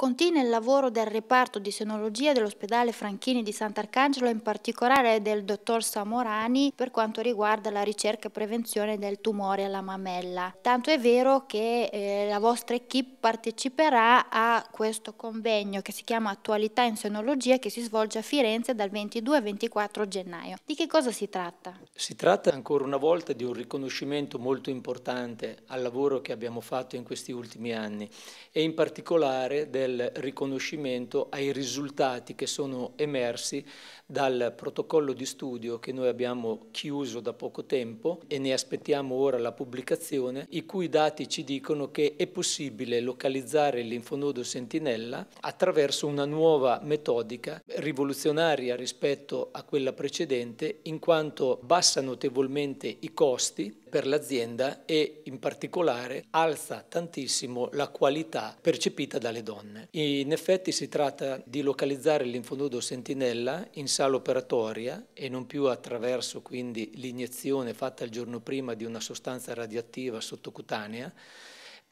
Contiene il lavoro del reparto di senologia dell'ospedale Franchini di Sant'Arcangelo, in particolare del dottor Samorani, per quanto riguarda la ricerca e prevenzione del tumore alla mammella. Tanto è vero che eh, la vostra equip parteciperà a questo convegno che si chiama Attualità in senologia che si svolge a Firenze dal 22 al 24 gennaio. Di che cosa si tratta? Si tratta ancora una volta di un riconoscimento molto importante al lavoro che abbiamo fatto in questi ultimi anni e in particolare del del riconoscimento ai risultati che sono emersi dal protocollo di studio che noi abbiamo chiuso da poco tempo e ne aspettiamo ora la pubblicazione, i cui dati ci dicono che è possibile localizzare il linfonodo sentinella attraverso una nuova metodica rivoluzionaria rispetto a quella precedente, in quanto bassa notevolmente i costi per l'azienda e in particolare alza tantissimo la qualità percepita dalle donne italiane. In effetti si tratta di localizzare l'infonudo sentinella in sala operatoria e non più attraverso quindi l'iniezione fatta il giorno prima di una sostanza radioattiva sottocutanea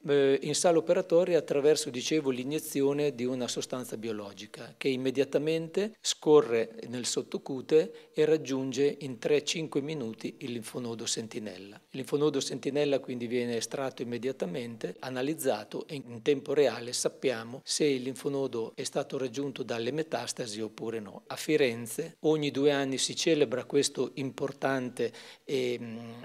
eh, in sala operatoria attraverso, dicevo, l'iniezione di una sostanza biologica che immediatamente scorre nel sottocute e raggiunge in 3-5 minuti il linfonodo sentinella. Il linfonodo sentinella quindi viene estratto immediatamente, analizzato e in tempo reale sappiamo se il linfonodo è stato raggiunto dalle metastasi oppure no. A Firenze ogni due anni si celebra questo importante eh,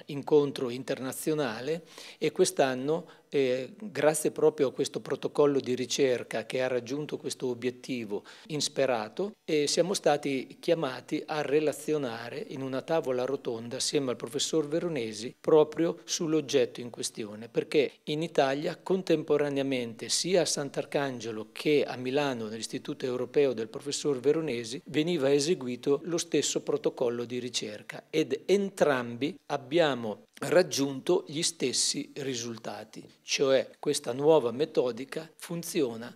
incontro internazionale e quest'anno eh, grazie proprio a questo protocollo di ricerca che ha raggiunto questo obiettivo insperato, eh, siamo stati chiamati a relazionare in una tavola rotonda assieme al professor Veronesi proprio sull'oggetto in questione, perché in Italia contemporaneamente sia a Sant'Arcangelo che a Milano nell'Istituto Europeo del professor Veronesi veniva eseguito lo stesso protocollo di ricerca ed entrambi abbiamo raggiunto gli stessi risultati, cioè questa nuova metodica funziona